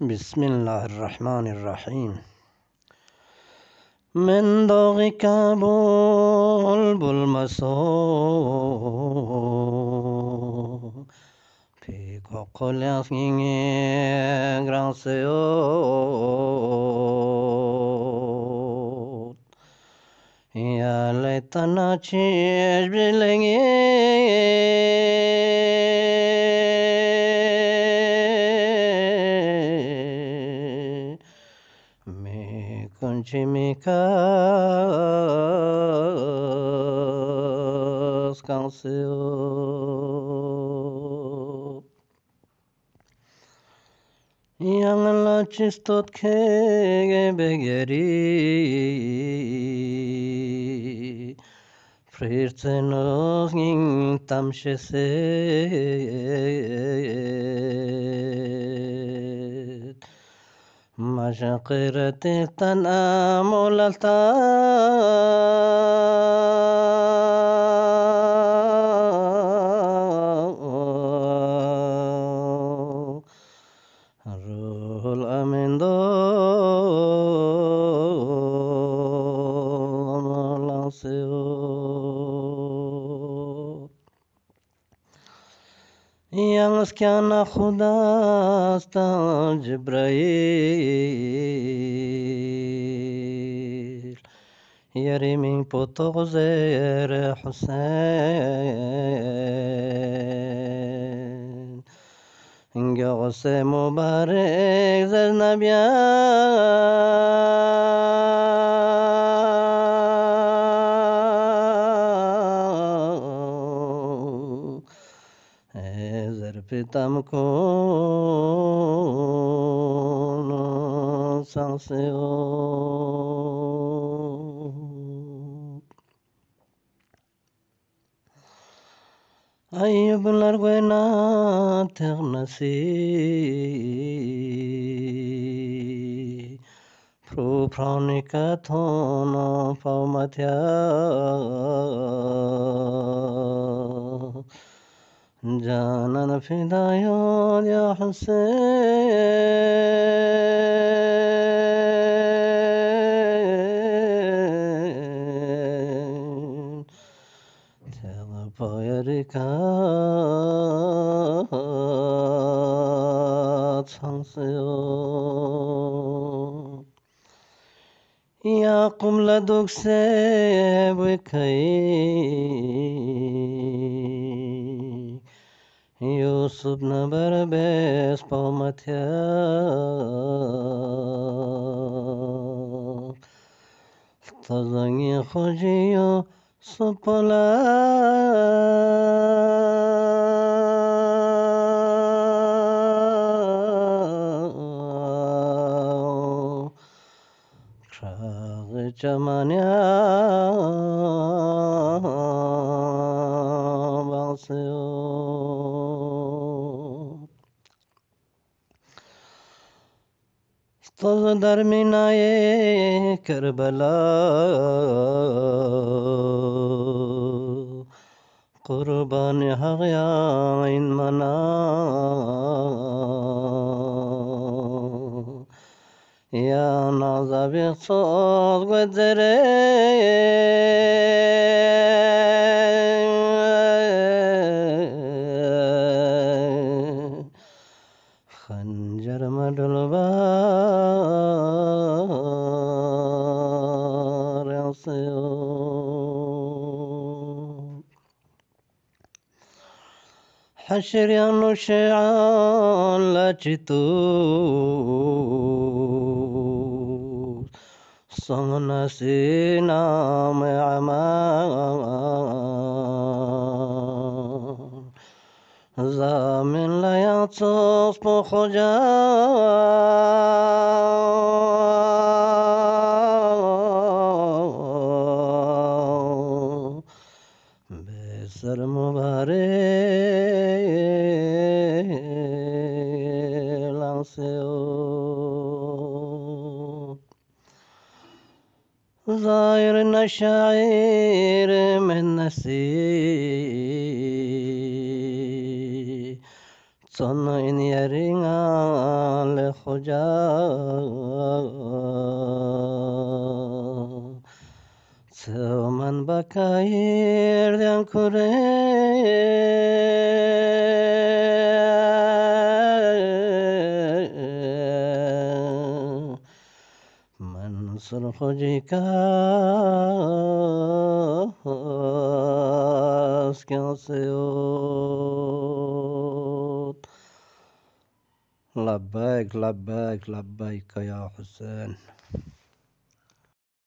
بسم الله الرحمن الرحيم من ضاغك بول المسو في كل أسنين يا ليتنا تشيش بلغي chimicas canseo yang la chistot ke begeri Frirtsenos tam tamshese مشاقرة تنام للطاق یا خدا خداستا جبرائیل یریمین پوتو زیر حسین گوس مبارک زر نبیان पितम को संस्यो أيب لرغنا تغنسي برو برونيكا تونو فومتيا جانان ف د ا ي ا حسين telepoyerika 창세요 야 꿈라 독세 왜카이 Yusuf nabarbes pomatia Tazangi khojiyo supola Kragi chamanya تظهر من كربلاء قربان هغيا عين منا يا نازا صوت قدري خنجر مدلبان حصریا نوشیا لچیت سننا سینا زمین لیا پو خجا زائر النشاعر من نسي صنعن يرنا لخجا سومن بكاير دان كورير 솔로지카스 경세요 لبيك لبيك لبيك يا حسين